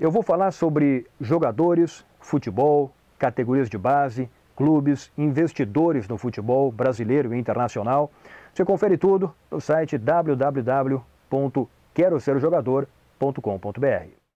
Eu vou falar sobre jogadores, futebol, categorias de base, clubes, investidores no futebol brasileiro e internacional. Você confere tudo no site www.queroserjogador.com.br.